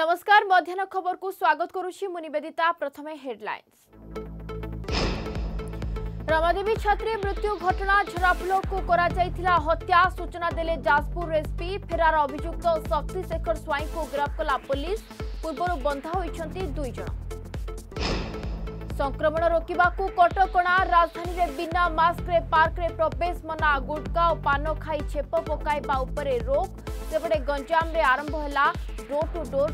नमस्कार मध्यान खबर को स्वागत करेदिता प्रथम हेडलैंस रमादेवी छात्री मृत्यु घटना झराफुलों को करा हत्या सूचना देले जाजपुर एसपी फेरार अभुक्त शक्ति शेखर स्वई को गिरफ्त कला पुलिस पूर्व बंधा होती दुईज संक्रमण रोकवा कटक राजधानी में बिना मस्क पार्क में प्रवेश मना गुटका और पान खाई छेप पक रोक सेपटे गंजाम आरंभ है डोर टू डोर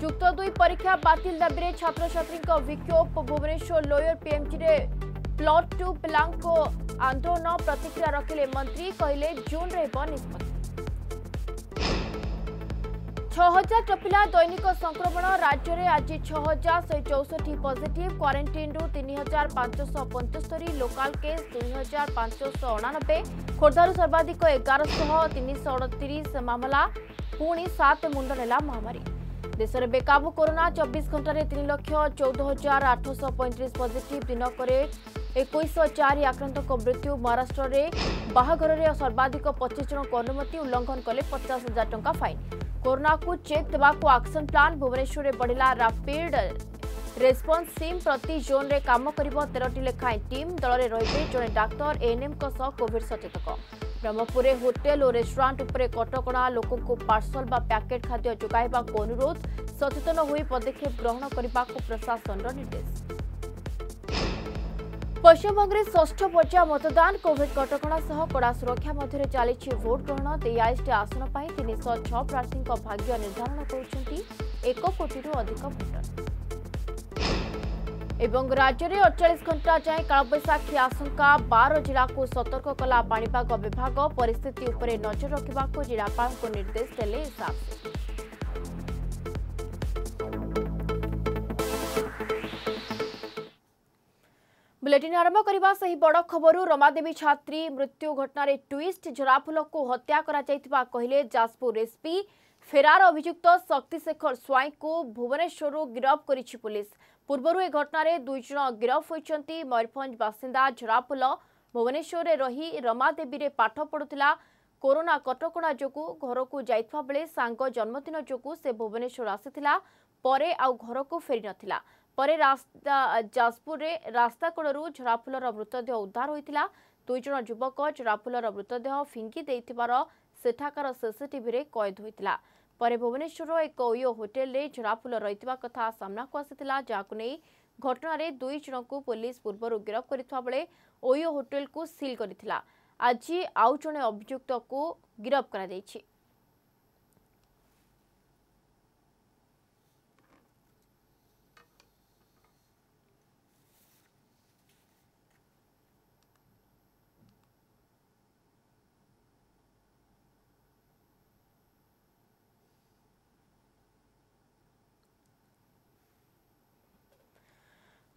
जुक्त दुई परीक्षा बातिल दावीले भुवनेश्वर लोयर पिएमजि प्लट टु प्लान प्रतिक्रिया रखिले मन्त्री कहिले जुन निष्पत्ति छ हजार चपिला दैनिक संक्रमण राज्यले आज छजार सय पजिट क्वारेन्टिन तिन हजार पाँचश लोकाल केस दुई हजार पाँच सौ अणानबे खोर्धारु ପୁଣି ସାତ ମୁଣ୍ଡ ନେଲା ମହାମାରୀ ଦେଶରେ ବେକାବୁ କରୋନା ଚବିଶ ଘଣ୍ଟାରେ ତିନି ଲକ୍ଷ ଚଉଦ ହଜାର ଆଠଶହ ପଇଁତିରିଶ ପଜିଟିଭ୍ ଦିନକରେ ଏକୋଇଶହ ଚାରି ଆକ୍ରାନ୍ତଙ୍କ ମୃତ୍ୟୁ ମହାରାଷ୍ଟ୍ରରେ ବାହାଘରରେ ସର୍ବାଧିକ ପଚିଶ ଜଣଙ୍କ ଅନୁମତି ଉଲ୍ଲଂଘନ କଲେ ପଚାଶ ହଜାର ଟଙ୍କା ଫାଇନ୍ କରୋନାକୁ ଚେକ୍ ଦେବାକୁ ଆକ୍ସନ୍ ପ୍ଲାନ୍ ଭୁବନେଶ୍ୱରରେ ବଢ଼ିଲା ରାପିଡ୍ ରେସ୍ପନ୍ସ ଟିମ୍ ପ୍ରତି ଜୋନ୍ରେ କାମ କରିବ ତେରଟି ଲେଖାଏଁ ଟିମ୍ ଦଳରେ ରହିବେ ଜଣେ ଡାକ୍ତର ଏଏନ୍ଏମ୍ଙ୍କ ସହ କୋଭିଡ୍ ସଚେତକ ବ୍ରହ୍ମପୁରରେ ହୋଟେଲ ଓ ରେଷ୍ଟୁରାଣ୍ଟ ଉପରେ କଟକଣା ଲୋକଙ୍କୁ ପାର୍ସଲ ବା ପ୍ୟାକେଟ୍ ଖାଦ୍ୟ ଯୋଗାଇବାକୁ ଅନୁରୋଧ ସଚେତନ ହୋଇ ପଦକ୍ଷେପ ଗ୍ରହଣ କରିବାକୁ ପ୍ରଶାସନର ନିର୍ଦ୍ଦେଶ ପଶ୍ଚିମବଙ୍ଗରେ ଷଷ୍ଠ ପର୍ଯ୍ୟାୟ ମତଦାନ କୋଭିଡ କଟକଣା ସହ କଡ଼ା ସୁରକ୍ଷା ମଧ୍ୟରେ ଚାଲିଛି ଭୋଟ ଗ୍ରହଣ ତେୟାଳିଶଟି ଆସନ ପାଇଁ ତିନିଶହ ଛଅ ପ୍ରାର୍ଥୀଙ୍କ ଭାଗ୍ୟ ନିର୍ଦ୍ଧାରଣ କରୁଛନ୍ତି ଏକ କୋଟିରୁ ଅଧିକ ଭୋଟର ଏବଂ ରାଜ୍ୟରେ ଅଡ଼ଚାଳିଶ ଘଣ୍ଟା ଯାଏଁ କାଳବୈଶାଖୀ ଆଶଙ୍କା ବାର ଜିଲ୍ଲାକୁ ସତର୍କ କଲା ପାଣିପାଗ ବିଭାଗ ପରିସ୍ଥିତି ଉପରେ ନଜର ରଖିବାକୁ ଜିଲ୍ଲାପାଳଙ୍କୁ ନିର୍ଦ୍ଦେଶ ଦେଲେ ଏସ୍ଆର୍ସି ବୁଲେଟିନ୍ ଆରମ୍ଭ କରିବା ସେହି ବଡ଼ ଖବରରୁ ରମାଦେବୀ ଛାତ୍ରୀ ମୃତ୍ୟୁ ଘଟଣାରେ ଟ୍ୱିଷ୍ଟ ଝରାଫୁଲକୁ ହତ୍ୟା କରାଯାଇଥିବା କହିଲେ ଯାଜପୁର ଏସ୍ପି ଫେରାର ଅଭିଯୁକ୍ତ ଶକ୍ତିଶେଖର ସ୍ୱାଇଁଙ୍କୁ ଭୁବନେଶ୍ୱରରୁ ଗିରଫ କରିଛି ପୁଲିସ୍ ପୂର୍ବରୁ ଏ ଘଟଣାରେ ଦୁଇଜଣ ଗିରଫ ହୋଇଛନ୍ତି ମୟୂରଭଞ୍ଜ ବାସିନ୍ଦା ଝରାଫୁଲ ଭୁବନେଶ୍ୱରରେ ରହି ରମାଦେବୀରେ ପାଠ ପଢ଼ୁଥିଲା କରୋନା କଟକଣା ଯୋଗୁଁ ଘରକୁ ଯାଇଥିବା ବେଳେ ସାଙ୍ଗ ଜନ୍ମଦିନ ଯୋଗୁଁ ସେ ଭୁବନେଶ୍ୱର ଆସିଥିଲା ପରେ ଆଉ ଘରକୁ ଫେରିନଥିଲା ପରେ ଯାଜପୁରରେ ରାସ୍ତାକଡ଼ରୁ ଝରାଫୁଲର ମୃତଦେହ ଉଦ୍ଧାର ହୋଇଥିଲା ଦୁଇଜଣ ଯୁବକ ଝରାଫୁଲର ମୃତଦେହ ଫିଙ୍ଗି ଦେଇଥିବାର ସେଠାକାର ସିସିଟିଭିରେ କଏଦ ହୋଇଥିଲା ପରେ ଭୁବନେଶ୍ୱରର ଏକ ଓୟୋ ହୋଟେଲରେ ଝରାଫୁଲ ରହିଥିବା କଥା ସାମ୍ନାକୁ ଆସିଥିଲା ଯାହାକୁ ନେଇ ଘଟଣାରେ ଦୁଇ ଜଣଙ୍କୁ ପୋଲିସ ପୂର୍ବରୁ ଗିରଫ କରିଥିବା ବେଳେ ଓୟୋ ହୋଟେଲକୁ ସିଲ୍ କରିଥିଲା ଆଜି ଆଉ ଜଣେ ଅଭିଯୁକ୍ତକୁ ଗିରଫ କରାଯାଇଛି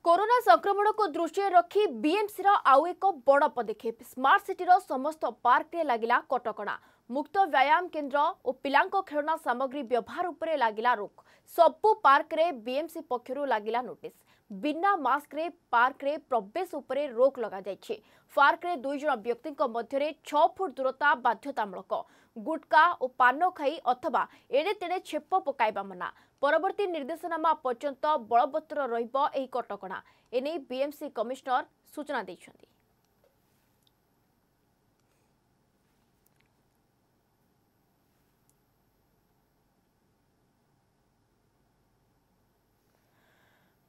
कोरोना संक्रमण को दृष्टि रखि बीएमसी आउ एक बड़ पदक्षेप स्मार्ट सिटी समस्त पार्क लगला कटकणा मुक्त व्यायाम केन्द्र और पिलांको खेलना सामग्री व्यवहार उपरे लगला रोक सबु पार्करे बीएमसी पक्षर लगला नोटिस बिना मास्करे पार्करे प्रवेश उपरे रोक लगा जाइछि पार्क दुई जण व्यक्ति ମଧ୍ୟରେ फुट दूरता ବାଧ୍ୟତାମୂଳକ ଗୁଟକା और पान खाई अथवा ଏଣେ ତେଣେ ଛେପ ପକାଇବା ମନା ପରବର୍ତ୍ତୀ ନିର୍ଦ୍ଦେଶନାମା ପର୍ଯ୍ୟନ୍ତ ବଳବତ୍ତର ରହିବ ଏହି କଟକଣା ଏନେଇ ବିଏମ୍ସି କମିଶନର ସୂଚନା ଦେଇଛନ୍ତି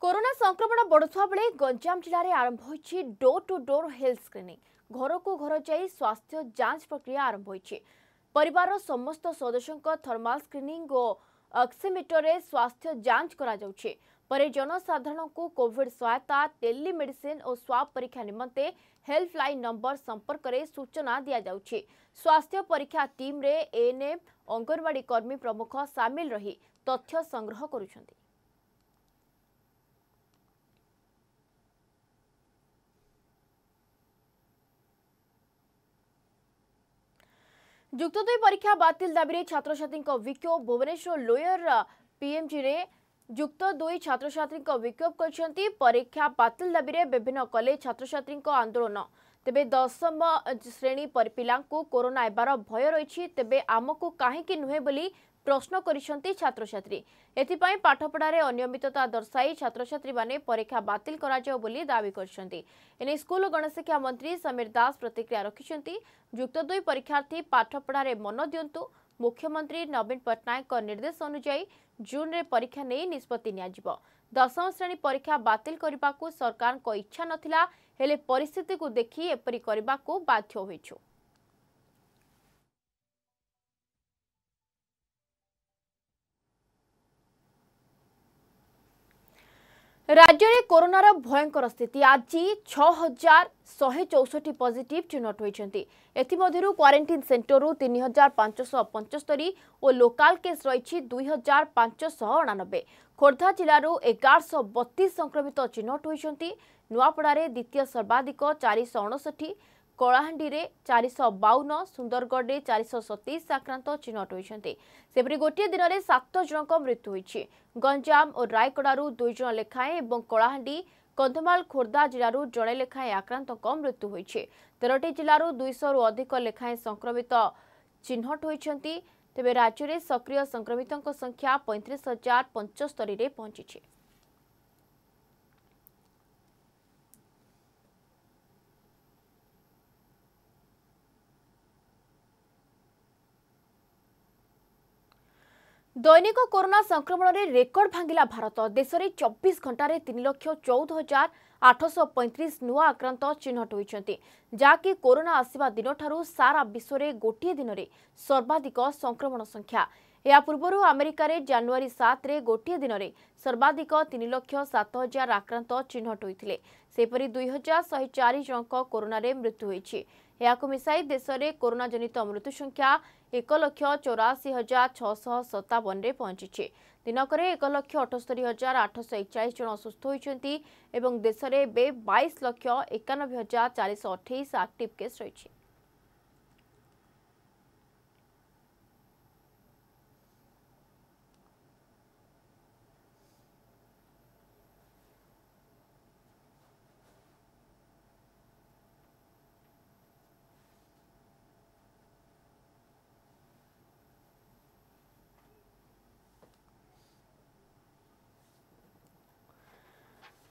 କରୋନା ସଂକ୍ରମଣ ବଢ଼ୁଥିବା ବେଳେ ଗଞ୍ଜାମ ଜିଲ୍ଲାରେ ଆରମ୍ଭ ହୋଇଛି door to door health screening ଘରକୁ ଘର ଯାଇ ସ୍ୱାସ୍ଥ୍ୟ ଯାଞ୍ଚ ପ୍ରକ୍ରିୟା ଆରମ୍ଭ ହୋଇଛି ପରିବାରର ସମସ୍ତ ସଦସ୍ୟଙ୍କ ଥର୍ମାଲ୍ ସ୍କ୍ରିନିଂ ଓ अक्सीमिटर में स्वास्थ्य जांच करा पर जनसाधारण को कोविड सहायता टेलीमेडिसीन और स्वाब परीक्षा निम्ते हेल्पलाइन नंबर संपर्क में सूचना दि जाऊँ स्वास्थ्य परीक्षा टीम्रे एनएम अंगनवाड़ी कर्मी प्रमुख सामिल रही तथ्य संग्रह करुंट जुक्त दुई परीक्षा बात दावी छात्र छात्री विक्षो भुवनेश्वर लोयर पीएमजी रे युक्त दुई छात्र छात्री विक्षोभ करते परीक्षा बात दावी विभिन्न कलेज छात्र छात्री आंदोलन तेरे दशम श्रेणी पिला कोरोना एवं भय रही तेज आमको काईक नुहे बोली ପ୍ରଶ୍ନ କରିଛନ୍ତି ଛାତ୍ରଛାତ୍ରୀ ଏଥିପାଇଁ ପାଠପଢ଼ାରେ ଅନିୟମିତତା ଦର୍ଶାଇ ଛାତ୍ରଛାତ୍ରୀମାନେ ପରୀକ୍ଷା ବାତିଲ କରାଯାଉ ବୋଲି ଦାବି କରିଛନ୍ତି ଏନେଇ ସ୍କୁଲ ଓ ଗଣଶିକ୍ଷା ମନ୍ତ୍ରୀ ସମୀର ଦାସ ପ୍ରତିକ୍ରିୟା ରଖିଛନ୍ତି ଯୁକ୍ତ ଦୁଇ ପରୀକ୍ଷାର୍ଥୀ ପାଠପଢ଼ାରେ ମନ ଦିଅନ୍ତୁ ମୁଖ୍ୟମନ୍ତ୍ରୀ ନବୀନ ପଟ୍ଟନାୟକଙ୍କ ନିର୍ଦ୍ଦେଶ ଅନୁଯାୟୀ ଜୁନ୍ରେ ପରୀକ୍ଷା ନେଇ ନିଷ୍ପତ୍ତି ନିଆଯିବ ଦଶମ ଶ୍ରେଣୀ ପରୀକ୍ଷା ବାତିଲ କରିବାକୁ ସରକାରଙ୍କ ଇଚ୍ଛା ନଥିଲା ହେଲେ ପରିସ୍ଥିତିକୁ ଦେଖି ଏପରି କରିବାକୁ ବାଧ୍ୟ ହୋଇଛୁ ରାଜ୍ୟରେ କରୋନାର ଭୟଙ୍କର ସ୍ଥିତି ଆଜି ଛଅ ହଜାର ଶହେ ଚଉଷଠି ପଜିଟିଭ୍ ଚିହ୍ନଟ ହୋଇଛନ୍ତି ଏଥିମଧ୍ୟରୁ କ୍ୱାରେଣ୍ଟିନ୍ ସେଣ୍ଟରରୁ ତିନି ହଜାର ପାଞ୍ଚଶହ ପଞ୍ଚସ୍ତରି ଓ ଲୋକାଲ୍ କେସ୍ ରହିଛି ଦୁଇ ହଜାର ପାଞ୍ଚଶହ ଅଣାନବେ ଖୋର୍ଦ୍ଧା ଜିଲ୍ଲାରୁ ଏଗାରଶହ ବତିଶ ସଂକ୍ରମିତ ଚିହ୍ନଟ ହୋଇଛନ୍ତି ନୂଆପଡ଼ାରେ ଦ୍ୱିତୀୟ ସର୍ବାଧିକ ଚାରିଶହ ଅଣଷଠି କଳାହାଣ୍ଡିରେ ଚାରିଶହ ବାଉନ ସୁନ୍ଦରଗଡ଼ରେ ଚାରିଶହ ସତେଇଶ ଆକ୍ରାନ୍ତ ଚିହ୍ନଟ ହୋଇଛନ୍ତି ସେପରି ଗୋଟିଏ ଦିନରେ ସାତ ଜଣଙ୍କ ମୃତ୍ୟୁ ହୋଇଛି ଗଞ୍ଜାମ ଓ ରାୟଗଡ଼ାରୁ ଦୁଇ ଜଣ ଲେଖାଏଁ ଏବଂ କଳାହାଣ୍ଡି କନ୍ଧମାଳ ଖୋର୍ଦ୍ଧା ଜିଲ୍ଲାରୁ ଜଣେ ଲେଖାଏଁ ଆକ୍ରାନ୍ତଙ୍କ ମୃତ୍ୟୁ ହୋଇଛି ତେରଟି ଜିଲ୍ଲାରୁ ଦୁଇଶହରୁ ଅଧିକ ଲେଖାଏଁ ସଂକ୍ରମିତ ଚିହ୍ନଟ ହୋଇଛନ୍ତି ତେବେ ରାଜ୍ୟରେ ସକ୍ରିୟ ସଂକ୍ରମିତଙ୍କ ସଂଖ୍ୟା ପଇଁତିରିଶ ହଜାର ପଞ୍ଚସ୍ତରୀରେ ପହଞ୍ଚିଛି ଦୈନିକ କରୋନା ସଂକ୍ରମଣରେ ରେକର୍ଡ ଭାଙ୍ଗିଲା ଭାରତ ଦେଶରେ ଚବିଶ ଘଣ୍ଟାରେ ତିନି ଲକ୍ଷ ଚଉଦ ହଜାର ଆଠଶହ ପଇଁତିରିଶ ନୂଆ ଆକ୍ରାନ୍ତ ଚିହ୍ନଟ ହୋଇଛନ୍ତି ଯାହାକି କରୋନା ଆସିବା ଦିନଠାରୁ ସାରା ବିଶ୍ୱରେ ଗୋଟିଏ ଦିନରେ ସର୍ବାଧିକ ସଂକ୍ରମଣ ସଂଖ୍ୟା ଏହା ପୂର୍ବରୁ ଆମେରିକାରେ ଜାନୁଆରୀ ସାତରେ ଗୋଟିଏ ଦିନରେ ସର୍ବାଧିକ ତିନି ଲକ୍ଷ ସାତ ହଜାର ଆକ୍ରାନ୍ତ ଚିହ୍ନଟ ହୋଇଥିଲେ ସେହିପରି ଦୁଇ ହଜାର ଶହେ ଚାରି ଜଣଙ୍କ କରୋନାରେ ମୃତ୍ୟୁ ହୋଇଛି ଏହାକୁ ମିଶାଇ ଦେଶରେ କରୋନା ଜନିତ ମୃତ୍ୟୁ ସଂଖ୍ୟା ଏକ ଲକ୍ଷ ଚଉରାଅଶୀ ହଜାର ଛଅଶହ ସତାବନରେ ପହଞ୍ଚିଛି ଦିନକରେ ଏକ ଲକ୍ଷ ଅଠସ୍ତରୀ ହଜାର ଆଠଶହ ଏକଚାଳିଶ ଜଣ ସୁସ୍ଥ ହୋଇଛନ୍ତି ଏବଂ ଦେଶରେ ଏବେ ବାଇଶ ଲକ୍ଷ ଏକାନବେ ହଜାର ଚାରିଶହ ଅଠେଇଶ ଆକ୍ଟିଭ୍ କେସ୍ ରହିଛି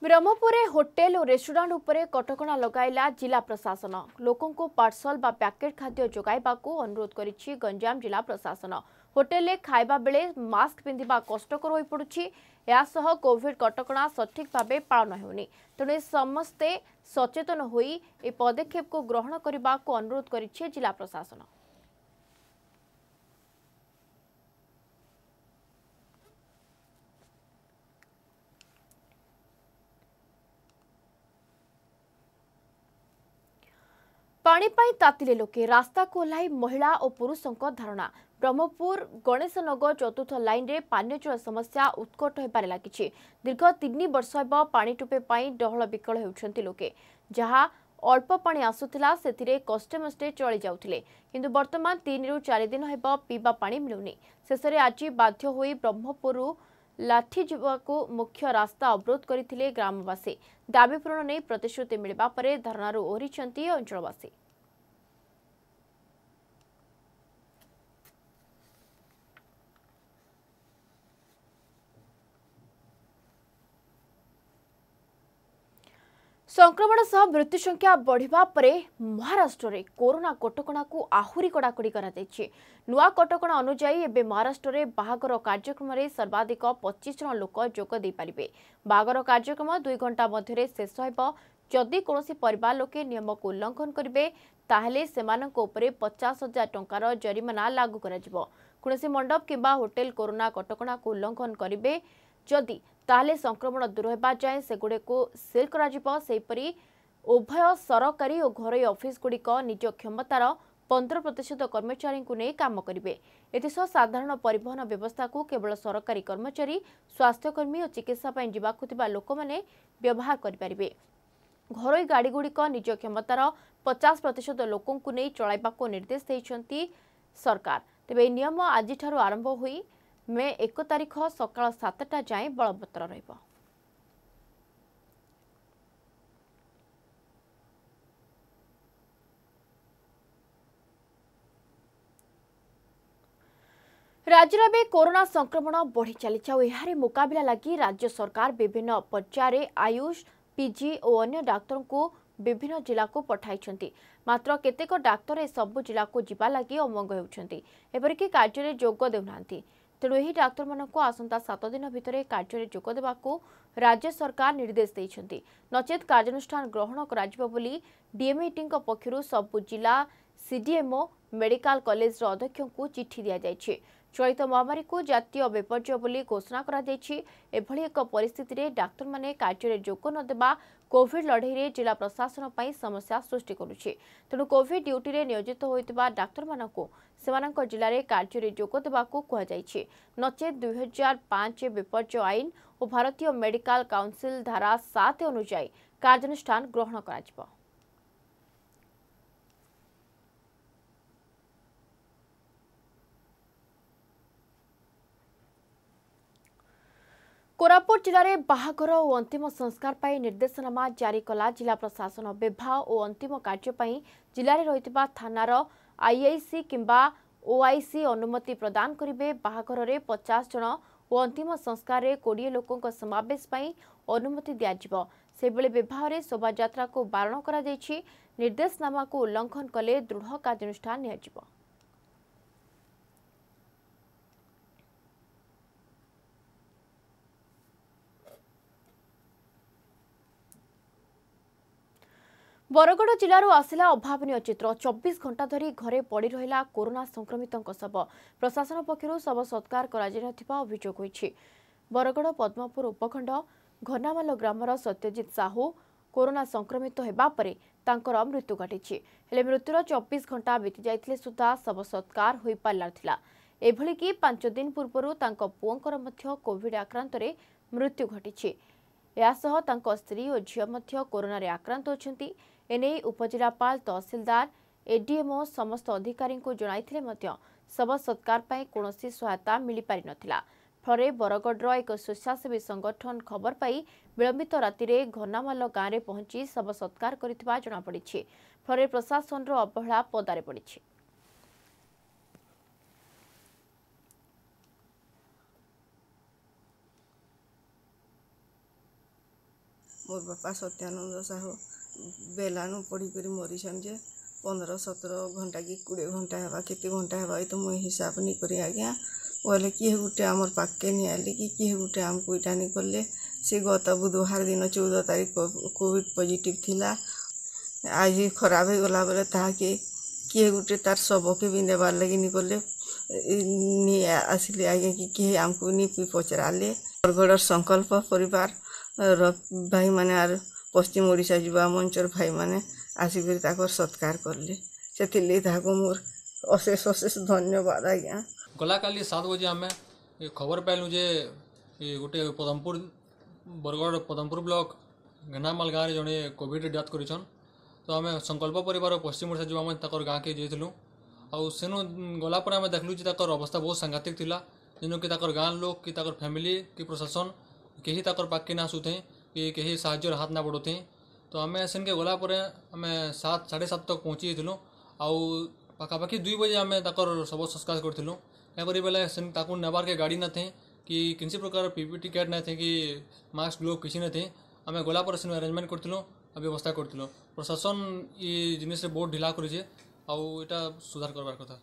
ବ୍ରହ୍ମପୁରରେ ହୋଟେଲ ଓ ରେଷ୍ଟୁରାଣ୍ଟ ଉପରେ କଟକଣା ଲଗାଇଲା ଜିଲ୍ଲା ପ୍ରଶାସନ ଲୋକଙ୍କୁ ପାର୍ସଲ ବା ପ୍ୟାକେଟ୍ ଖାଦ୍ୟ ଯୋଗାଇବାକୁ ଅନୁରୋଧ କରିଛି ଗଞ୍ଜାମ ଜିଲ୍ଲା ପ୍ରଶାସନ ହୋଟେଲରେ ଖାଇବା ବେଳେ ମାସ୍କ ପିନ୍ଧିବା କଷ୍ଟକର ହୋଇପଡ଼ୁଛି ଏହାସହ କୋଭିଡ କଟକଣା ସଠିକ୍ ଭାବେ ପାଳନ ହେଉନି ତେଣୁ ସମସ୍ତେ ସଚେତନ ହୋଇ ଏ ପଦକ୍ଷେପକୁ ଗ୍ରହଣ କରିବାକୁ ଅନୁରୋଧ କରିଛି ଜିଲ୍ଲା ପ୍ରଶାସନ ପାଣି ପାଇଁ ତାତିଲେ ଲୋକେ ରାସ୍ତାକୁ ଓହ୍ଲାଇ ମହିଳା ଓ ପୁରୁଷଙ୍କ ଧାରଣା ବ୍ରହ୍ମପୁର ଗଣେଶନଗର ଚତୁର୍ଥ ଲାଇନ୍ରେ ପାନୀୟ ଜଳ ସମସ୍ୟା ଉତ୍କଟ ହେବାରେ ଲାଗିଛି ଦୀର୍ଘ ତିନି ବର୍ଷ ହେବ ପାଣି ଟୋପେ ପାଇଁ ଡହଳ ବିକଳ ହେଉଛନ୍ତି ଲୋକେ ଯାହା ଅଳ୍ପ ପାଣି ଆସୁଥିଲା ସେଥିରେ କଷ୍ଟେମଷ୍ଟେ ଚଳି ଯାଉଥିଲେ କିନ୍ତୁ ବର୍ତ୍ତମାନ ତିନିରୁ ଚାରି ଦିନ ହେବ ପିଇବା ପାଣି ମିଳୁନି ଶେଷରେ ଆଜି ବାଧ୍ୟ ହୋଇ ବ୍ରହ୍ମପୁରରୁ ଲାଠି ଯିବାକୁ ମୁଖ୍ୟ ରାସ୍ତା ଅବରୋଧ କରିଥିଲେ ଗ୍ରାମବାସୀ ଦାବି ପୂରଣ ନେଇ ପ୍ରତିଶ୍ରୁତି ମିଳିବା ପରେ ଧାରଣାରୁ ଓହରିଛନ୍ତି ଅଞ୍ଚଳବାସୀ ସଂକ୍ରମଣ ସହ ମୃତ୍ୟୁ ସଂଖ୍ୟା ବଢ଼ିବା ପରେ ମହାରାଷ୍ଟ୍ରରେ କରୋନା କଟକଣାକୁ ଆହୁରି କଡ଼ାକଡ଼ି କରାଯାଇଛି ନୂଆ କଟକଣା ଅନୁଯାୟୀ ଏବେ ମହାରାଷ୍ଟ୍ରରେ ବାହାଘର କାର୍ଯ୍ୟକ୍ରମରେ ସର୍ବାଧିକ ପଚିଶ ଜଣ ଲୋକ ଯୋଗ ଦେଇପାରିବେ ବାହାଘର କାର୍ଯ୍ୟକ୍ରମ ଦୁଇ ଘଣ୍ଟା ମଧ୍ୟରେ ଶେଷ ହେବ ଯଦି କୌଣସି ପରିବାର ଲୋକେ ନିୟମକୁ ଉଲ୍ଲଂଘନ କରିବେ ତାହେଲେ ସେମାନଙ୍କ ଉପରେ ପଚାଶ ହଜାର ଟଙ୍କାର ଜରିମାନା ଲାଗୁ କରାଯିବ କୌଣସି ମଣ୍ଡପ କିମ୍ବା ହୋଟେଲ କରୋନା କଟକଣାକୁ ଉଲ୍ଲଂଘନ କରିବେ ଯଦି ତାହେଲେ ସଂକ୍ରମଣ ଦୂର ହେବା ଯାଏଁ ସେଗୁଡ଼ିକୁ ସିଲ୍ କରାଯିବ ସେହିପରି ଉଭୟ ସରକାରୀ ଓ ଘରୋଇ ଅଫିସ୍ଗୁଡ଼ିକ ନିଜ କ୍ଷମତାର ପନ୍ଦର ପ୍ରତିଶତ କର୍ମଚାରୀଙ୍କୁ ନେଇ କାମ କରିବେ ଏଥିସହ ସାଧାରଣ ପରିବହନ ବ୍ୟବସ୍ଥାକୁ କେବଳ ସରକାରୀ କର୍ମଚାରୀ ସ୍ୱାସ୍ଥ୍ୟକର୍ମୀ ଓ ଚିକିତ୍ସା ପାଇଁ ଯିବାକୁ ଥିବା ଲୋକମାନେ ବ୍ୟବହାର କରିପାରିବେ ଘରୋଇ ଗାଡ଼ିଗୁଡ଼ିକ ନିଜ କ୍ଷମତାର ପଚାଶ ପ୍ରତିଶତ ଲୋକଙ୍କୁ ନେଇ ଚଳାଇବାକୁ ନିର୍ଦ୍ଦେଶ ଦେଇଛନ୍ତି ସରକାର ତେବେ ଏହି ନିୟମ ଆଜିଠାରୁ ଆରମ୍ଭ ହୋଇ ମେ ଏକ ତାରିଖ ସକାଳ ସାତଟା ଯାଏଁ ବଳବତ୍ତର ରହିବ ରାଜ୍ୟରେ ଏବେ କରୋନା ସଂକ୍ରମଣ ବଢ଼ି ଚାଲିଛି ଆଉ ଏହାର ମୁକାବିଲା ଲାଗି ରାଜ୍ୟ ସରକାର ବିଭିନ୍ନ ପର୍ଯ୍ୟାୟରେ ଆୟୁଷ ପିଜି ଓ ଅନ୍ୟ ଡାକ୍ତରଙ୍କୁ ବିଭିନ୍ନ ଜିଲ୍ଲାକୁ ପଠାଇଛନ୍ତି ମାତ୍ର କେତେକ ଡାକ୍ତର ଏସବୁ ଜିଲ୍ଲାକୁ ଯିବା ଲାଗି ଅମଙ୍ଗ ହେଉଛନ୍ତି ଏପରିକି କାର୍ଯ୍ୟରେ ଯୋଗ ଦେଉନାହାନ୍ତି ତେଣୁ ଏହି ଡାକ୍ତରମାନଙ୍କୁ ଆସନ୍ତା ସାତ ଦିନ ଭିତରେ କାର୍ଯ୍ୟରେ ଯୋଗ ଦେବାକୁ ରାଜ୍ୟ ସରକାର ନିର୍ଦ୍ଦେଶ ଦେଇଛନ୍ତି ନଚେତ୍ କାର୍ଯ୍ୟାନୁଷ୍ଠାନ ଗ୍ରହଣ କରାଯିବ ବୋଲି ଡିଏମ୍ଇଟିଙ୍କ ପକ୍ଷରୁ ସବୁ ଜିଲ୍ଲା ସିଡିଏମ୍ଓ ମେଡିକାଲ କଲେଜର ଅଧ୍ୟକ୍ଷଙ୍କୁ ଚିଠି ଦିଆଯାଇଛି চলিত মহামারীকে জাতীয় বিপর্যয় বলে ঘোষণা করা এভাবে এক পরিস্থিতিতে ডাক্তারমানে কার্যরে যোগ নদেবা কোভিড লড়াইরে জেলা প্রশাসন পাই সমস্যা সৃষ্টি করুছে তেণু কোভিড ডিউটিরে নিয়োজিত হয়েଥିବା ডাক্তারମାନଙ୍କୁ ସେମାନଙ୍କ ଜିଲ୍ଲାରେ କାର୍ଯ୍ୟରେ ଯୋଗ ଦେବାକୁ କୁହାଯାଇଛି ନଚେତ୍ ଦୁଇହଜାର ପାଞ୍ଚ ବିପର୍ଯ୍ୟୟ ଆଇନ ଓ ଭାରତୀୟ ମେଡିକାଲ କାଉନସିଲ ଧାରା ସାତ ଅନୁଯାୟୀ କାର୍ଯ୍ୟାନୁଷ୍ଠାନ ଗ୍ରହଣ କରାଯିବ କୋରାପୁଟ ଜିଲ୍ଲାରେ ବାହାଘର ଓ ଅନ୍ତିମ ସଂସ୍କାର ପାଇଁ ନିର୍ଦ୍ଦେଶନାମା ଜାରି କଲା ଜିଲ୍ଲା ପ୍ରଶାସନ ବିବାହ ଓ ଅନ୍ତିମ କାର୍ଯ୍ୟ ପାଇଁ ଜିଲ୍ଲାରେ ରହିଥିବା ଥାନାର ଆଇଆଇସି କିମ୍ବା ଓଆଇସି ଅନୁମତି ପ୍ରଦାନ କରିବେ ବାହାଘରରେ ପଚାଶ ଜଣ ଓ ଅନ୍ତିମ ସଂସ୍କାରରେ କୋଡ଼ିଏ ଲୋକଙ୍କ ସମାବେଶ ପାଇଁ ଅନୁମତି ଦିଆଯିବ ସେହିଭଳି ବିବାହରେ ଶୋଭାଯାତ୍ରାକୁ ବାରଣ କରାଯାଇଛି ନିର୍ଦ୍ଦେଶନାମାକୁ ଉଲ୍ଲଙ୍ଘନ କଲେ ଦୃଢ଼ କାର୍ଯ୍ୟାନୁଷ୍ଠାନ ନିଆଯିବ ବରଗଡ଼ ଜିଲ୍ଲାରୁ ଆସିଲା ଅଭାବନୀୟ ଚିତ୍ର ଚବିଶ ଘଣ୍ଟା ଧରି ଘରେ ପଡ଼ି ରହିଲା କରୋନା ସଂକ୍ରମିତଙ୍କ ଶବ ପ୍ରଶାସନ ପକ୍ଷରୁ ଶବ ସତ୍କାର କରାଯାଇନଥିବା ଅଭିଯୋଗ ହୋଇଛି ବରଗଡ଼ ପଦ୍ମପୁର ଉପଖଣ୍ଡ ଘନାମାଲ ଗ୍ରାମର ସତ୍ୟଜିତ ସାହୁ କରୋନା ସଂକ୍ରମିତ ହେବା ପରେ ତାଙ୍କର ମୃତ୍ୟୁ ଘଟିଛି ହେଲେ ମୃତ୍ୟୁର ଚବିଶ ଘଣ୍ଟା ବିତିଯାଇଥିଲେ ସୁଦ୍ଧା ଶବ ସତ୍କାର ହୋଇପାରିନଥିଲା ଏଭଳିକି ପାଞ୍ଚ ଦିନ ପୂର୍ବରୁ ତାଙ୍କ ପୁଅଙ୍କର ମଧ୍ୟ କୋଭିଡ୍ ଆକ୍ରାନ୍ତରେ ମୃତ୍ୟୁ ଘଟିଛି ଏହାସହ ତାଙ୍କ ସ୍ତ୍ରୀ ଓ ଝିଅ ମଧ୍ୟ କରୋନାରେ ଆକ୍ରାନ୍ତ ଅଛନ୍ତି ଏନେଇ ଉପଜିଲ୍ଲାପାଳ ତହସିଲଦାର ଏଡିଏମ୍ଓ ସମସ୍ତ ଅଧିକାରୀଙ୍କୁ ଜଣାଇଥିଲେ ମଧ୍ୟ ଶବ ସତ୍କାର ପାଇଁ କୌଣସି ସହାୟତା ମିଳିପାରିନଥିଲା ଫଳରେ ବରଗଡ଼ର ଏକ ସ୍ୱେଚ୍ଛାସେବୀ ସଂଗଠନ ଖବର ପାଇ ବିଳମ୍ବିତ ରାତିରେ ଘନାମାଲ ଗାଁରେ ପହଞ୍ଚି ଶବ ସତ୍କାର କରିଥିବା ଜଣାପଡ଼ିଛି ଫଳରେ ପ୍ରଶାସନର ଅବହେଳା ପଦାରେ ପଡ଼ିଛି ମୋର ବାପା ସତ୍ୟାନନ୍ଦ ସାହୁ ବେଲାନୁ ପଢ଼ିକରି ମରିଛନ୍ ଯେ ପନ୍ଦର ସତର ଘଣ୍ଟା କି କୋଡ଼ିଏ ଘଣ୍ଟା ହେବା କେତେ ଘଣ୍ଟା ହେବା ଏଇ ତ ମୁଇଁ ହିସାବ ନେଇ କରି ଆଜ୍ଞା ବୋଇଲେ କିଏ ଗୋଟେ ଆମର ପାଖକେ ନି ଆଇଲେ କି କିଏ ଗୋଟେ ଆମକୁ ଏଇଟା ନି କଲେ ସେ ଗତ ବୁଧବାର ଦିନ ଚଉଦ ତାରିଖ କୋଭିଡ଼ ପଜିଟିଭ୍ ଥିଲା ଆଜି ଖରାପ ହେଇଗଲା ବେଲେ ତାହାକେ କିଏ ଗୋଟେ ତାର ଶବକେ ବି ନେବାର୍ ଲାଗି ନି କଲେ ନି ଆସିଲେ ଆଜ୍ଞା କି କେହି ଆମକୁ ନି ପଚାରାଲେ ବରଗଡ଼ର ସଂକଳ୍ପ ପରିବାର ଭାଇମାନେ ଆର୍ पश्चिम ओडा जावा मंचर भाई मैंने आसिक सत्कार कले से मोर अशेष अशेष धन्यवाद आज्ञा गला कल सात बजे आम खबर पाइल जे गोटे पदमपुर बरगढ़ पदमपुर ब्लक घेनामाल गाँव में जन कोड डेथ कर तो आम संकल्प पर पश्चिम ओडा जावा मैं गाँ के आनु गलापर आम देख लू तर अवस्था बहुत सांघातिक जिनकी गाँव लोक कि फैमिली कि प्रशासन कहीं तर पाके ना आसू कि कहीं साहजर हाथ ना पड़ो थे तो आम सेन के गलापुर आम सात साढ़े सात तक पहुँची थी आखापाखि दुई बजे आम तक शब संस्कार करूँ क्या बोले नबार के गाड़ी ना थे कि किसी प्रकार पीपी टिकेट ना थे कि मास्क ग्लोव किसी ना थे आम गला से आरेजमेंट करूँ व्यवस्था करूँ प्रशासन ये जिनसे बहुत ढिला करे यहाँ सुधार करार कथा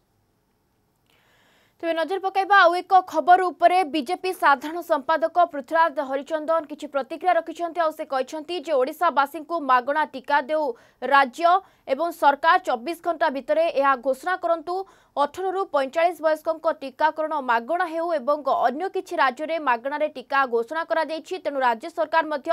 ତେବେ ନଜର ପକାଇବା ଆଉ ଏକ ଖବର ଉପରେ ବିଜେପି ସାଧାରଣ ସମ୍ପାଦକ ପୃଥ୍ୱୀରାଜ ହରିଚନ୍ଦନ କିଛି ପ୍ରତିକ୍ରିୟା ରଖିଛନ୍ତି ଆଉ ସେ କହିଛନ୍ତି ଯେ ଓଡ଼ିଶାବାସୀଙ୍କୁ ମାଗଣା ଟିକା ଦେଉ ରାଜ୍ୟ ଏବଂ ସରକାର ଚବିଶ ଘଣ୍ଟା ଭିତରେ ଏହା ଘୋଷଣା କରନ୍ତୁ ଅଠରରୁ ପଇଁଚାଳିଶ ବୟସ୍କଙ୍କ ଟିକାକରଣ ମାଗଣା ହେଉ ଏବଂ ଅନ୍ୟ କିଛି ରାଜ୍ୟରେ ମାଗଣାରେ ଟିକା ଘୋଷଣା କରାଯାଇଛି ତେଣୁ ରାଜ୍ୟ ସରକାର ମଧ୍ୟ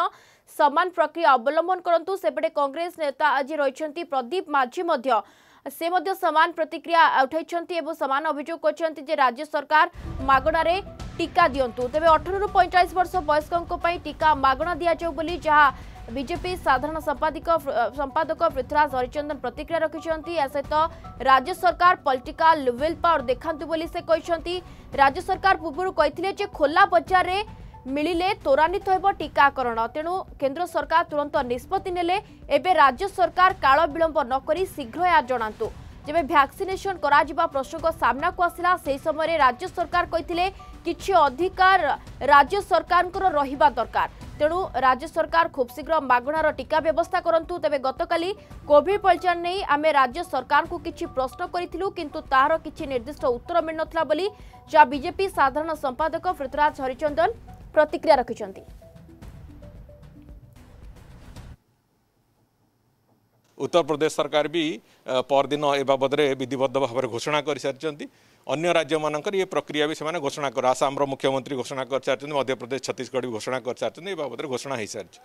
ସମାନ ପ୍ରକ୍ରିୟା ଅବଲମ୍ବନ କରନ୍ତୁ ସେପଟେ କଂଗ୍ରେସ ନେତା ଆଜି ରହିଛନ୍ତି ପ୍ରଦୀପ ମାଝୀ ମଧ୍ୟ से सामान प्रतिक्रिया उठाई सामान अभोग कर राज्य सरकार मगणारे टीका दिंतु तेज अठर रु पैंतालीस वर्ष वयस्कों पर टीका मगणा दि जाऊ जहां बीजेपी साधारण संपादक संपादक पृथ्वीराज हरिचंदन प्रतिक्रिया रखी या सहित राज्य सरकार पॉलिटिकल विल पावर देखा राज्य सरकार पूर्व कही खोला बजार মিলিলে ত্বরান্বিত ହେବ ଟିକାକରଣ ତେଣୁ କେନ୍ଦ୍ର ସରକାର ତୁରନ୍ତ ନିଷ୍ପତ୍ତି ନେଲେ ଏବେ ରାଜ୍ୟ ସରକାର କାଳ ବିଳମ୍ବ ନକରି ଶୀଘ୍ର ଏହା ଜଣାନ୍ତୁ ଯେବେ ଭ୍ୟାକ୍ସିନେସନ କରାଯିବା ପ୍ରସଙ୍ଗ ସାମ୍ନାକୁ ଆସିଲା ସେହି ସମୟରେ ରାଜ୍ୟ ସରକାର କହିଥିଲେ କିଛି ଅଧିକାର ରାଜ୍ୟ ସରକାରଙ୍କର ରହିବା ଦରକାର ତେଣୁ ରାଜ୍ୟ ସରକାର ଖୁବ୍ ଶୀଘ୍ର ମାଗଣାର ଟିକା ବ୍ୟବସ୍ଥା କରନ୍ତୁ ତେବେ ଗତକାଲି କୋଭିଡ ପରିଚାଳନା ନେଇ ଆମେ ରାଜ୍ୟ ସରକାରଙ୍କୁ କିଛି ପ୍ରଶ୍ନ କରିଥିଲୁ କିନ୍ତୁ ତାହାର କିଛି ନିର୍ଦ୍ଦିଷ୍ଟ ଉତ୍ତର ମିଳିନଥିଲା ବୋଲି ଯାହା ବିଜେପି ସାଧାରଣ ସମ୍ପାଦକ ପୃଥ୍ୱରାଜ ହରିଚନ୍ଦନ ପ୍ରତିକ୍ରିୟା ରଖିଛନ୍ତି ଉତ୍ତର ପ୍ରଦେଶ ସରକାର ବି ପରଦିନ ଏ ବାବଦରେ ବିଧିବଦ୍ଧ ଭାବରେ ଘୋଷଣା କରିସାରିଛନ୍ତି ଅନ୍ୟ ରାଜ୍ୟମାନଙ୍କର ଏ ପ୍ରକ୍ରିୟା ବି ସେମାନେ ଘୋଷଣା କର ଆସାମର ମୁଖ୍ୟମନ୍ତ୍ରୀ ଘୋଷଣା କରିସାରିଛନ୍ତି ମଧ୍ୟପ୍ରଦେଶ ଛତିଶଗଡ଼ ବି ଘୋଷଣା କରିସାରିଛନ୍ତି ଏ ବାବଦରେ ଘୋଷଣା ହୋଇସାରିଛି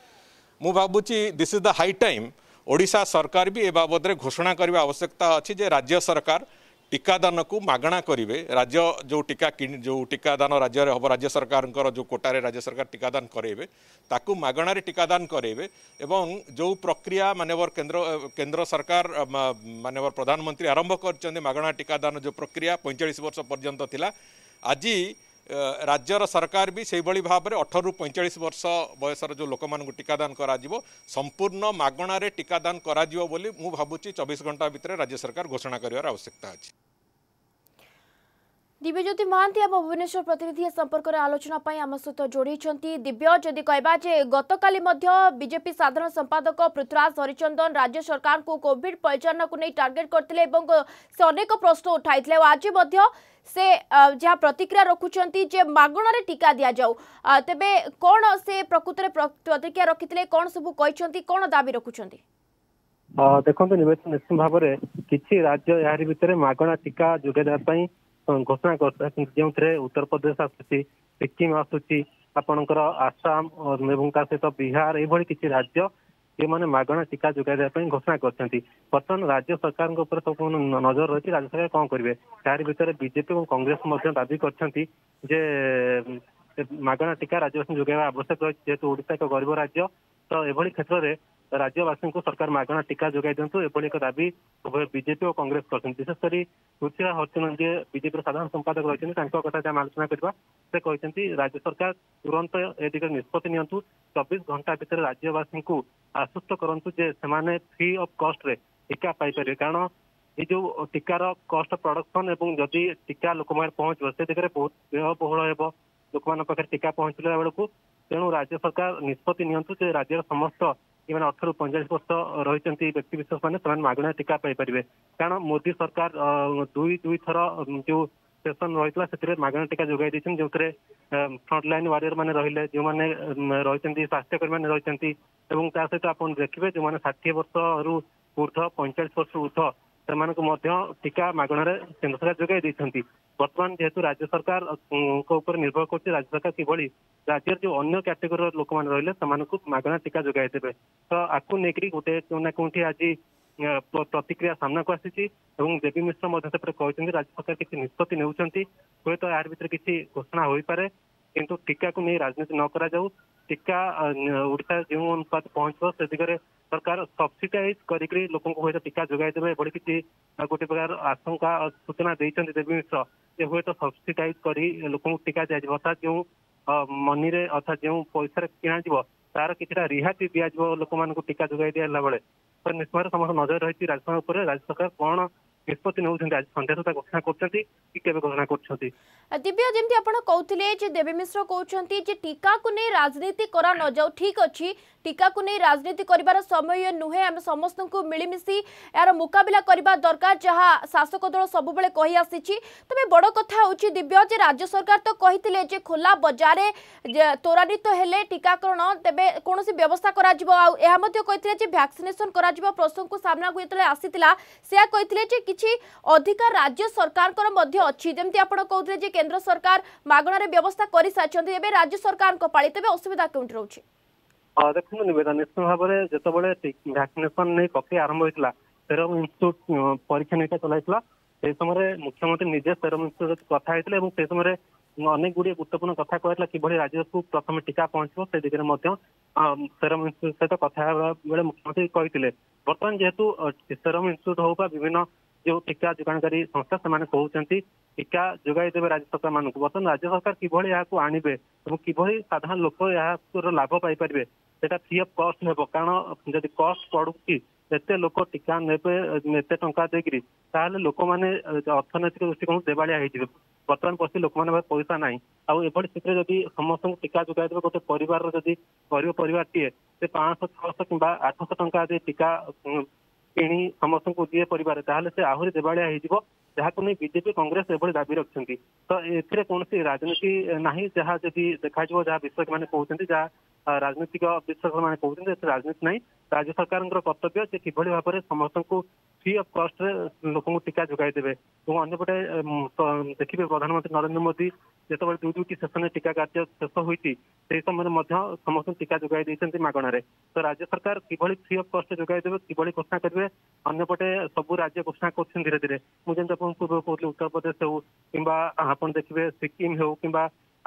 ମୁଁ ଭାବୁଛି this is the high time Odisha ସରକାର ବି ଏ ବାବଦରେ ଘୋଷଣା କରିବା ଆବଶ୍ୟକତା ଅଛି ଯେ ରାଜ୍ୟ ସରକାର टीकादान को मगणा करेंगे राज्य जो टीका जो टीकादान राज्य हम राज्य सरकार जो कोटारे राज्य सरकार टीकादान करेंगे मगणारे टीकादान करेंगे एवं जो प्रक्रिया मानवर केन्द्र केन्द्र सरकार मानवर प्रधानमंत्री आरंभ कर मगणा टीकादान जो प्रक्रिया पैंचाश वर्ष पर्यंत था आज ରାଜ୍ୟର ସରକାର ବି ସେହିଭଳି ଭାବରେ ଅଠରରୁ ପଇଁଚାଳିଶ ବର୍ଷ ବୟସର ଯେଉଁ ଲୋକମାନଙ୍କୁ ଟିକାଦାନ କରାଯିବ ସମ୍ପୂର୍ଣ୍ଣ ମାଗଣାରେ ଟିକାଦାନ କରାଯିବ ବୋଲି ମୁଁ ଭାବୁଛି ଚବିଶ ଘଣ୍ଟା ଭିତରେ ରାଜ୍ୟ ସରକାର ଘୋଷଣା କରିବାର ଆବଶ୍ୟକତା ଅଛି ଦିବ୍ୟଜ୍ୟୋତି ମହାନ୍ତି ଆମ ଭୁବନେଶ୍ୱର ପ୍ରତିନିଧି ଏ ସମ୍ପର୍କରେ ଆଲୋଚନା ପାଇଁ ଆମ ସହିତ ଯୋଡ଼ିଛନ୍ତି ଦିବ୍ୟ ଯଦି କହିବା ଯେ ଗତକାଲି ମଧ୍ୟ ବିଜେପି ସାଧାରଣ ସମ୍ପାଦକ ପୃଥ୍ୱରାଜ ହରିଚନ୍ଦନ ରାଜ୍ୟ ସରକାରଙ୍କୁ କୋଭିଡ ପରିଚାଳନାକୁ ନେଇ ଟାର୍ଗେଟ କରିଥିଲେ ଏବଂ ସେ ଅନେକ ପ୍ରଶ୍ନ ଉଠାଇଥିଲେ ଓ ଆଜି ମଧ୍ୟ ସେ ଯାହା ପ୍ରତିକ୍ରିୟା ରଖୁଛନ୍ତି ଯେ ମାଗଣାରେ ଟିକା ଦିଆଯାଉ ତେବେ କ'ଣ ସେ ପ୍ରକୃତରେ ପ୍ରତିକ୍ରିୟା ରଖିଥିଲେ କ'ଣ ସବୁ କହିଛନ୍ତି କ'ଣ ଦାବି ରଖୁଛନ୍ତି ଦେଖନ୍ତୁ ନିବେଦନ ନିଶ୍ଚିତ ଭାବରେ କିଛି ରାଜ୍ୟ ଏହାରି ଭିତରେ ମାଗଣା ଟିକା ଯୋଗାଇ ଦେବା ପାଇଁ ଘୋଷଣା କରୁଥିଲା କିନ୍ତୁ ଯେଉଁଥିରେ ଉତ୍ତରପ୍ରଦେଶ ଆସୁଛି ସିକିମ୍ ଆସୁଛି ଆପଣଙ୍କର ଆସାମ ଏବଂ ତା ସହିତ ବିହାର ଏଭଳି କିଛି ରାଜ୍ୟ ଯେଉଁମାନେ ମାଗଣା ଟିକା ଯୋଗାଇ ଦେବା ପାଇଁ ଘୋଷଣା କରିଛନ୍ତି ବର୍ତ୍ତମାନ ରାଜ୍ୟ ସରକାରଙ୍କ ଉପରେ ସବୁ ନଜର ରହିଛି ରାଜ୍ୟ ସରକାର କ'ଣ କରିବେ ତାରି ଭିତରେ ବିଜେପି ଏବଂ କଂଗ୍ରେସ ମଧ୍ୟ ଦାବି କରିଛନ୍ତି ଯେ ମାଗଣା ଟିକା ରାଜ୍ୟବାସୀଙ୍କୁ ଯୋଗାଇବା ଆବଶ୍ୟକ ରହିଛି ଯେହେତୁ ଓଡ଼ିଶା ଏକ ଗରିବ ରାଜ୍ୟ ତ ଏଭଳି କ୍ଷେତ୍ରରେ ରାଜ୍ୟବାସୀଙ୍କୁ ସରକାର ମାଗଣା ଟିକା ଯୋଗାଇ ଦିଅନ୍ତୁ ଏଭଳି ଏକ ଦାବି ଉଭୟ ବିଜେପି ଓ କଂଗ୍ରେସ କରିଛନ୍ତି ବିଶେଷ କରି ପୃଥିରା ହରିଚନ୍ଦନ ଯିଏ ବିଜେପିର ସାଧାରଣ ସମ୍ପାଦକ ରହିଛନ୍ତି ତାଙ୍କ କଥା ଆମେ ଆଲୋଚନା କରିବା ସେ କହିଛନ୍ତି ରାଜ୍ୟ ସରକାର ତୁରନ୍ତ ଏ ଦିଗରେ ନିଷ୍ପତ୍ତି ନିଅନ୍ତୁ ଚବିଶ ଘଣ୍ଟା ଭିତରେ ରାଜ୍ୟବାସୀଙ୍କୁ ଆଶ୍ୱସ୍ତ କରନ୍ତୁ ଯେ ସେମାନେ ଫ୍ରି ଅଫ୍ କଷ୍ଟରେ ଟିକା ପାଇପାରିବେ କାରଣ ଏଇ ଯୋଉ ଟିକାର କଷ୍ଟ ପ୍ରଡକ୍ସନ ଏବଂ ଯଦି ଟିକା ଲୋକମାନେ ପହଞ୍ଚିବ ସେ ଦିଗରେ ବହୁତ ବ୍ୟୟ ବହୁଳ ହେବ ଲୋକମାନଙ୍କ ପାଖରେ ଟୀକା ପହଞ୍ଚିଲା ବେଳକୁ ତେଣୁ ରାଜ୍ୟ ସରକାର ନିଷ୍ପତ୍ତି ନିଅନ୍ତୁ ଯେ ରାଜ୍ୟର ସମସ୍ତ ଯେଉଁମାନେ ଅଠରରୁ ପଇଁଚାଳିଶ ବର୍ଷ ରହିଛନ୍ତି ବ୍ୟକ୍ତିବିଶେଷ ମାନେ ସେମାନେ ମାଗଣା ଟୀକା ପାଇପାରିବେ କାରଣ ମୋଦି ସରକାର ଦୁଇ ଦୁଇଥର ଯୋଉ ସେସନ ରହିଥିଲା ସେଥିରେ ମାଗଣା ଟୀକା ଯୋଗାଇ ଦେଇଛନ୍ତି ଯେଉଁଥିରେ ଫ୍ରଣ୍ଟଲାଇନ୍ ୱାରିୟର ମାନେ ରହିଲେ ଯେଉଁମାନେ ରହିଛନ୍ତି ସ୍ୱାସ୍ଥ୍ୟକର୍ମୀ ମାନେ ରହିଛନ୍ତି ଏବଂ ତା ସହିତ ଆପଣ ଦେଖିବେ ଯେଉଁମାନେ ଷାଠିଏ ବର୍ଷରୁ ଉର୍ଦ୍ଧ ପଇଁଚାଳିଶ ବର୍ଷରୁ ଉର୍ଦ୍ଧ ସେମାନଙ୍କୁ ମଧ୍ୟ ଟିକା ମାଗଣାରେ କେନ୍ଦ୍ର ସରକାର ଯୋଗାଇ ଦେଇଛନ୍ତି ବର୍ତ୍ତମାନ ଯେହେତୁ ରାଜ୍ୟ ସରକାରଙ୍କ ଉପରେ ନିର୍ଭର କରୁଛି ରାଜ୍ୟ ସରକାର କିଭଳି ରାଜ୍ୟର ଯୋଉ ଅନ୍ୟ କ୍ୟାଟେଗୋରୀର ଲୋକମାନେ ରହିଲେ ସେମାନଙ୍କୁ ମାଗଣା ଟିକା ଯୋଗାଇ ଦେବେ ତ ଆକୁ ନେଇକରି ଗୋଟେ ନା କୋଉଠି ଆଜି ପ୍ରତିକ୍ରିୟା ସାମ୍ନାକୁ ଆସିଛି ଏବଂ ଦେବୀ ମିଶ୍ର ମଧ୍ୟ ସେପଟେ କହିଛନ୍ତି ରାଜ୍ୟ ସରକାର କିଛି ନିଷ୍ପତ୍ତି ନେଉଛନ୍ତି ହୁଏତ ଏହାରି ଭିତରେ କିଛି ଘୋଷଣା ହୋଇପାରେ কিন্তু টিকা কো নে রাজনীতি নক করা যাও টিকা উঠা যেউ উৎত পৌঁছো সরকার সাবসিটাইজ করি করে লোকক টিকা জাগাই দে বড় কিটি গটি প্রকার আস্থা অসতনা দেইছেন দেবিস যে হয়তো সাবসিটাইজ করি লোকক টিকা যায় যো মনিরে অর্থাৎ যেউ পয়সার কিনাবো তার কিটি রিহাতি বিয়াজবো লোকমানক টিকা জাগাই দেয়া লাগে পর নিস্বার্থ সমন নজর রইছি রাজ্যসভা উপরে রাজ্য সরকার কোন ନିଷ୍ପତ୍ତି ନେଉଛନ୍ତି ଆଜି ସନ୍ଧ୍ୟା ସୁଦ୍ଧା ଘୋଷଣା କରୁଛନ୍ତି କି କେବେ ଘୋଷଣା କରୁଛନ୍ତି ଦିବ୍ୟ ଯେମିତି ଆପଣ କହୁଥିଲେ ଯେ ଦେବୀ ମିଶ୍ର କହୁଛନ୍ତି ଯେ ଟିକାକୁ ନେଇ ରାଜନୀତି କରା ନଯାଉ ଯାଉ ଠିକ୍ ଅଛି ଟିକାକୁ ନେଇ ରାଜନୀତି କରିବାର ସମୟ ନୁହେଁ ଆମେ ସମସ୍ତଙ୍କୁ ମିଳିମିଶି ଏହାର ମୁକାବିଲା କରିବା ଦରକାର ଯାହା ଶାସକ ଦଳ ସବୁବେଳେ କହି ଆସିଛି ତେବେ ବଡ଼ କଥା ହେଉଛି ଦିବ୍ୟ ଯେ ରାଜ୍ୟ ସରକାର ତ କହିଥିଲେ ଯେ ଖୋଲା ବଜାରରେ ତ୍ୱରାନ୍ୱିତ ହେଲେ ଟିକାକରଣ ତେବେ କୌଣସି ବ୍ୟବସ୍ଥା କରାଯିବ ଆଉ ଏହା ମଧ୍ୟ କହିଥିଲେ ଯେ ଭ୍ୟାକ୍ସିନେସନ କରାଯିବ ପ୍ରସଙ୍ଗକୁ ସାମ୍ନାକୁ ଯେତେବେଳେ ଆସିଥିଲା ସେୟା କହିଥିଲେ ଯେ କିଛି ଅଧିକାର ରାଜ୍ୟ ସରକାରଙ୍କର ମଧ୍ୟ ଅଛି ଯେମିତି ଆପଣ କହୁଥିଲେ ଯେ କେନ୍ଦ୍ର ସରକାର ମାଗଣାରେ ବ୍ୟବସ୍ଥା କରିସାରିଛନ୍ତି ଏବେ ରାଜ୍ୟ ସରକାରଙ୍କ ପାଳି ତେବେ ଅସୁବିଧା କେଉଁଠି ରହୁଛି ଦେଖନ୍ତୁ ନିବେଦନ ନିଶ୍ଚିତ ଭାବରେ ଯେତେବେଳେ ଭ୍ୟାକ୍ସିନେସନ ନେଇ ପ୍ରକ୍ରିୟା ଆରମ୍ଭ ହୋଇଥିଲା ସେରମ ଇନଷ୍ଟିଚ୍ୟୁଟ ପରୀକ୍ଷା ନିରୀକ୍ଷା ଚଲାଇଥିଲା ସମୟରେ ମୁଖ୍ୟମନ୍ତ୍ରୀ ନିଜେ নিজে সেরম କଥା কথা ଏବଂ এবং ସମୟରେ ଅନେକ ଗୁଡ଼ିଏ ଗୁରୁତ୍ୱପୂର୍ଣ୍ଣ କଥା কথা କିଭଳି ରାଜ୍ୟକୁ ପ୍ରଥମେ প্রথমে ପହଞ୍ଚିବ পৌঁছব সে দিগরে মধ্যে সেরম ইনস্টিট্যুট সহ কথা বেড়ে মুখ্যমন্ত্রী কে বর্তমান যেহেতু সেরম ইনস্টিট্যুট হোক বা বিভিন্ন ଯେଉଁ ଠିକା ଯୋଗାଣକାରୀ ସଂସ୍ଥା ସେମାନେ କହୁଛନ୍ତି ଠିକା ଯୋଗାଇ ଦେବେ ରାଜ୍ୟ ସରକାରମାନଙ୍କୁ ବର୍ତ୍ତମାନ ରାଜ୍ୟ ସରକାର କିଭଳି ଏହାକୁ ଆଣିବେ ଏବଂ କିଭଳି ସାଧାରଣ ଲୋକ ଏହାର ଲାଭ ପାଇପାରିବେ ସେଟା ଫ୍ରି ଅଫ୍ କଷ୍ଟ ହେବ କାରଣ ଯଦି କଷ୍ଟ ପଡୁଛି ଏତେ ଲୋକ ଟିକା ନେବେ ଏତେ ଟଙ୍କା ଦେଇକିରି ତାହେଲେ ଲୋକମାନେ ଅର୍ଥନୈତିକ ଦୃଷ୍ଟିକୋଣରୁ ଦେବାଳିଆ ହେଇଯିବେ ବର୍ତ୍ତମାନ ବସି ଲୋକମାନଙ୍କ ପାଖରେ ପଇସା ନାହିଁ ଆଉ ଏଭଳି ସ୍ଥିତିରେ ଯଦି ସମସ୍ତଙ୍କୁ ଟିକା ଯୋଗାଇଦେବେ ଗୋଟେ ପରିବାରର ଯଦି ଗରିବ ପରିବାରଟିଏ ସେ ପାଞ୍ଚଶହ ଛଅଶହ କିମ୍ବା ଆଠଶହ ଟଙ୍କା ଯଦି ଟିକା କିଣି ସମସ୍ତଙ୍କୁ ଦିଏ ପରିବାର ତାହେଲେ ସେ ଆହୁରି ଦେବାଳିଆ ହେଇଯିବ ଯାହାକୁ ନେଇ ବିଜେପି କଂଗ୍ରେସ ଏଭଳି ଦାବି ରଖିଛନ୍ତି ତ ଏଥିରେ କୌଣସି ରାଜନୀତି ନାହିଁ ଯାହା ଯଦି ଦେଖାଯିବ ଯାହା ବିଶ୍ଳେଷକମାନେ କହୁଛନ୍ତି ଯାହା ରାଜନୈତିକ ବିଶ୍ଳେଷକମାନେ କହୁଛନ୍ତି ଏଥିରେ ରାଜନୀତି ନାହିଁ ରାଜ୍ୟ ସରକାରଙ୍କର କର୍ତ୍ତବ୍ୟ ସେ କିଭଳି ଭାବରେ ସମସ୍ତଙ୍କୁ ଫ୍ରି ଅଫ୍ କଷ୍ଟରେ ଲୋକଙ୍କୁ ଟିକା ଯୋଗାଇ ଦେବେ ଏବଂ ଅନ୍ୟପଟେ ଦେଖିବେ ପ୍ରଧାନମନ୍ତ୍ରୀ ନରେନ୍ଦ୍ର ମୋଦି ଯେତେବେଳେ ଦୁଇ ଦୁଇଟି ସେସନରେ ଟିକା କାର୍ଯ୍ୟ ଶେଷ ହୋଇଛି ସେହି ସମୟରେ ମଧ୍ୟ ସମସ୍ତଙ୍କୁ ଟିକା ଯୋଗାଇ ଦେଇଛନ୍ତି ମାଗଣାରେ ତ ରାଜ୍ୟ ସରକାର କିଭଳି ଫ୍ରି ଅଫ୍ କଷ୍ଟ ଯୋଗାଇ ଦେବେ କିଭଳି ଘୋଷଣା କରିବେ ଅନ୍ୟପଟେ ସବୁ ରାଜ୍ୟ ଘୋଷଣା କରୁଛନ୍ତି ଧୀରେ ଧୀରେ ମୁଁ ଯେମିତି ଆପଣଙ୍କୁ ପୂର୍ବରୁ କହୁଥିଲି ଉତ୍ତରପ୍ରଦେଶ ହେଉ କିମ୍ବା ଆପଣ ଦେଖିବେ ସିକିମ ହେଉ କିମ୍ବା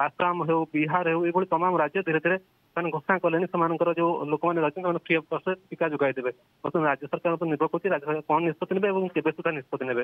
ଆସାମ ହେଉ ବିହାର ହେଉ ଏଭଳି ତମାମ ରାଜ୍ୟ ଧୀରେ ଧୀରେ ସେମାନେ ଘୋଷଣା କଲେଣି ସେମାନଙ୍କର ଯୋଉ ଲୋକମାନେ ରହିଛନ୍ତି ସେମାନେ ଫ୍ରି ଅଫ୍ କଷ୍ଟରେ ଟିକା ଯୋଗାଇ ଦେବେ ବର୍ତ୍ତମାନ ରାଜ୍ୟ ସରକାର ଉପରେ ନିର୍ଭର କରୁଛି ରାଜ୍ୟ ସରକାର କଣ ନିଷ୍ପତ୍ତି ନେବେ ଏବଂ କେବେ ସୁଦ୍ଧା ନିଷ୍ପତ୍ତି ନେବେ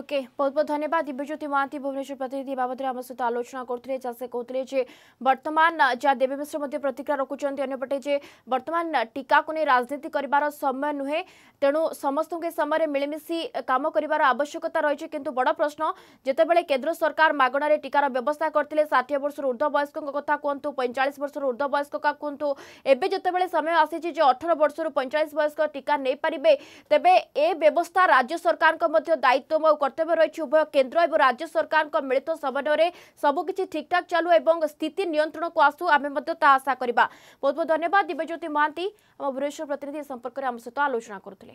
ওকে বহুত বহুত ধন্যবাদ দিব্যজ্যোতি মহান্তি ভুবনেশ্বর প্রতিনিধি এ বাবদে আমার সহ আলোচনা করলে যা সে কৌলে যে বর্তমান যা দেবী মিশ্র মধ্যে প্রতিক্রিয়া রাখুন অন্যপটে যে বর্তমান টিকাকু নিয়ে রাজনীতি করবার সময় নুহে তেণু সমস্ত সময় মিলিমিশি কাম করবার আবশ্যকতা রয়েছে কিন্তু বড় প্রশ্ন যেতবে কেন্দ্র সরকার মাগণার টিকার ব্যবস্থা করলে ষাঠিয়ে বর্ষর ঊর্ধ্ব বয়স্ক কথা কুহতু পঁয়চাশ বর্ষর ঊর্ধ্ব বয়স্ক কুহতু এবে যেতবে সময় আসিছে যে অঠর বর্ষর পঁয়চাশ বয়স্ক টিকা নেই পারে তেবে এ ব্যবস্থা রাজ্য সরকার দায়িত্ব কর্তেবা ৰৈছে উভয় কেন্দ্ৰীয় আৰু ৰাজ্য চৰকাৰৰ মিলিত সমৰণে সককিচি ঠিকঠাক চলু আৰু অৱস্থা নিয়ন্ত্ৰণকো আসু আমি মধ্যত আশা কৰিব পাওঁ বহুত বহুত ধন্যবাদ দিবজ্যোতি মানতি আমাৰ বুৰেশ্য প্ৰতিনিধিৰ সৈতে সম্পৰ্ক কৰি আমি সতা আলোচনা কৰো তলে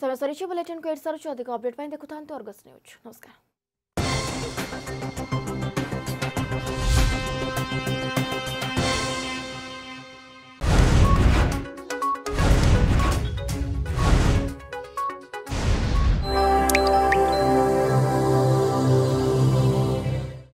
সমসৰীচ বুলেটিন কোৰছ অধিক আপডেট পাই দেখোতা অন্তৰগছ নিউজ নমস্কাৰ